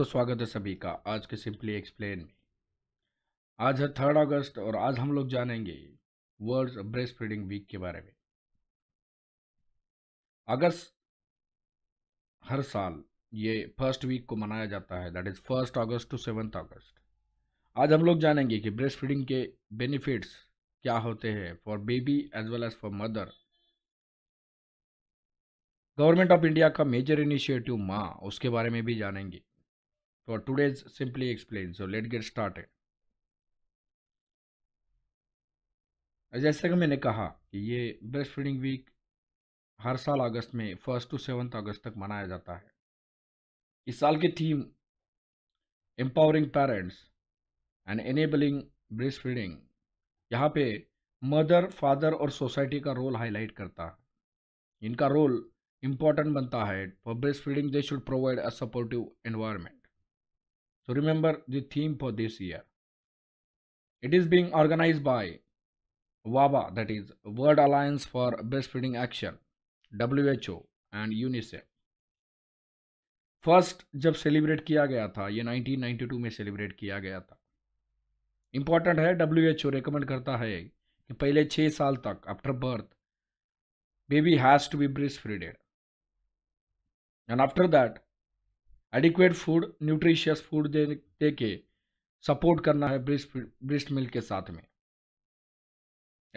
दोस्तों स्वागत है सभी का आज के सिंपली एक्सप्लेन में आज है थर्ड अगस्त और आज हम लोग जानेंगे वर्ल्ड ब्रेस्ट फीडिंग वीक के बारे में अगस्त हर साल ये फर्स्ट वीक को मनाया जाता है that is first August to seventh August आज हम लोग जानेंगे कि ब्रेस्ट फीडिंग के बेनिफिट्स क्या होते हैं for baby as well as for mother government of India का मेजर इनिशिएटिव माँ उसके बारे में भी जानेंगे for today's simply explained so let's get started जैसा कि मैंने कहा कि ये ब्रेस्ट फीडिंग वीक हर साल अगस्त में फर्स्ट टू सेवन्थ अगस्त तक मनाया जाता है इस साल की theme empowering parents and enabling breast feeding यहाँ पे मदर फादर और सोसाइटी का रोल हाईलाइट करता है इनका रोल इम्पोर्टेंट बनता है for breast feeding they should provide a supportive environment So remember the theme for this year. It is being organized by WABA, that is World Alliance for Breastfeeding Action, WHO and UNICEF. First जब celebrate किया गया था ये 1992 में celebrate किया गया था important है डब्ल्यू एच रिकमेंड करता है कि पहले छः साल तक after birth baby has to be breast feeded and after that Adequate food, nutritious food, दे के सपोर्ट करना है breast milk मिल्क के साथ में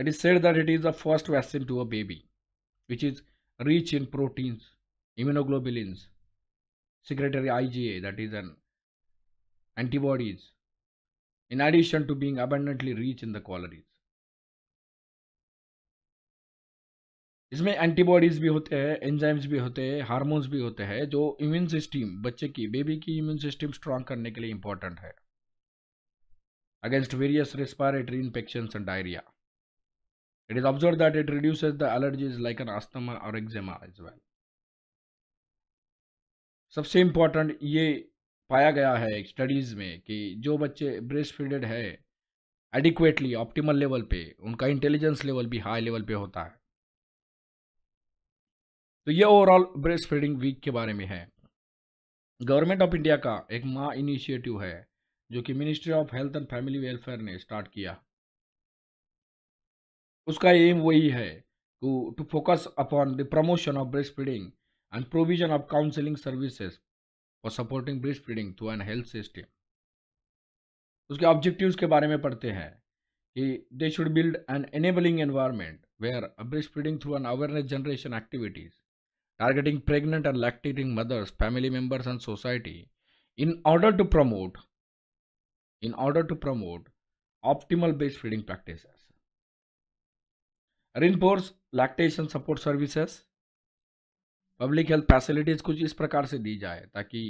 it is said that it is the first vaccine to a baby, which is rich in proteins, immunoglobulins, secretory IgA, that is an antibodies, in addition to being abundantly rich in the qualities. इसमें antibodies भी होते हैं enzymes भी होते हैं hormones भी होते हैं जो इम्यून सिस्टम बच्चे की बेबी की इम्यून सिस्टम स्ट्रांग करने के लिए इंपॉर्टेंट है against various respiratory infection and diarrhoea it is observe that it reduce the allergies like an asthma और eczema इज वेल सबसे इम्पोर्टेंट ये पाया गया है स्टडीज़ में कि जो बच्चे ब्रेस्ट फीडेड है एडिक्वेटली ऑप्टिमल लेवल पे उनका इंटेलिजेंस लेवल भी हाई लेवल पे होता है तो ये ओवरऑल ब्रेस्ट फीडिंग वीक के बारे में है गवर्नमेंट ऑफ इंडिया का एक माँ इनिशिएटिव है जो कि ministry of health and family welfare ने स्टार्ट किया उसका एम वही है focus upon the promotion of breast feeding and provision of counselling services for supporting breast feeding through an health system उसके ऑब्जेक्टिव्स के बारे में पढ़ते हैं कि they should build an enabling environment where breast feeding through an awareness generation activities targeting pregnant and lactating mothers, family members, and society in order to promote in order to promote optimal based feeding practices. Reinforce lactation support services. Public health facilities कुछ इस प्रकार से दी जाए ताकि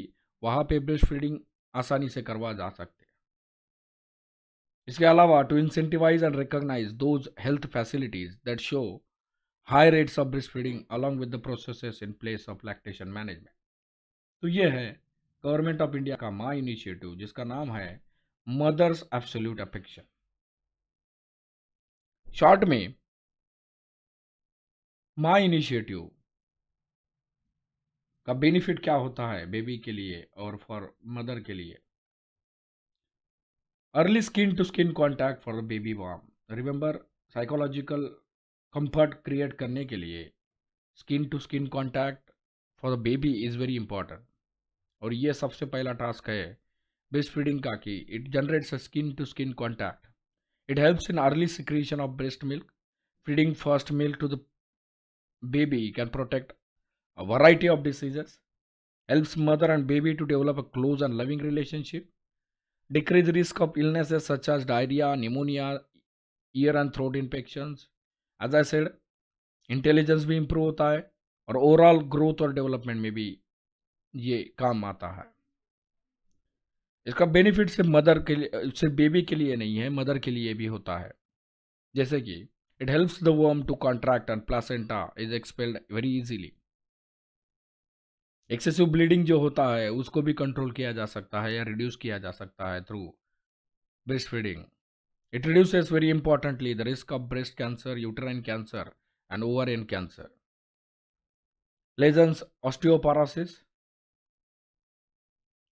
वहाँ पे breast feeding आसानी से करवा जा सकते इसके अलावा to incentivise and recognise those health facilities that show high rates of feeding along with the process in place of lactation management तो ये है गवर्नमेंट ऑफ इंडिया का माँ इनिशिएटिव जिसका नाम है मदर्स एब्सोल्यूट अफेक्शन शॉर्ट में माँ इनिशिएटिव का बेनिफिट क्या होता है बेबी के लिए और फॉर मदर के लिए early skin to skin contact for the baby warm remember psychological comfort create करने के लिए skin to skin contact for the baby is very important और ये सबसे पहला टास्क है ब्रेस्ट फीडिंग का कि it generates a skin to skin contact it helps in early secretion of breast milk feeding first milk to the baby can protect a variety of diseases helps mother and baby to develop a close and loving relationship decrease risk of illnesses such as diarrhoea pneumonia ear and throat infections as I said intelligence भी improve होता है और overall growth और development में भी ये काम आता है इसका बेनिफिट सिर्फ मदर के लिए सिर्फ बेबी के लिए नहीं है मदर के लिए भी होता है जैसे कि इट हेल्प्स द वर्म to contract and placenta is expelled very easily excessive bleeding जो होता है उसको भी कंट्रोल किया जा सकता है या रिड्यूस किया जा सकता है through breast feeding It reduces very importantly the risk of breast cancer, uterine cancer and ovarian cancer. Lesions osteoporosis.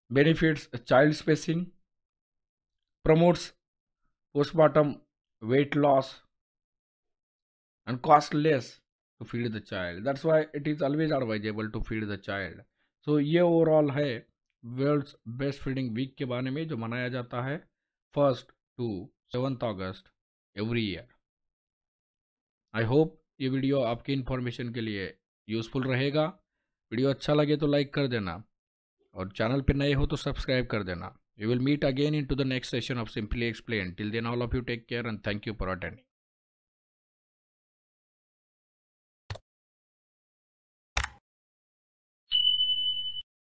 Benefits child spacing. Promotes postpartum weight loss and cost less to feed the child. That's why it is always advisable to feed the child. So ye overall hai world's best feeding week ke bare mein jo manaya jata hai first to seventh August every year I hope ये video आपकी information के लिए useful रहेगा video अच्छा लगे तो like कर देना और चैनल पर नए हो तो सब्सक्राइब कर देना We will meet again into the next session of Simply Explained. Till then, all of you take care and thank you for attending.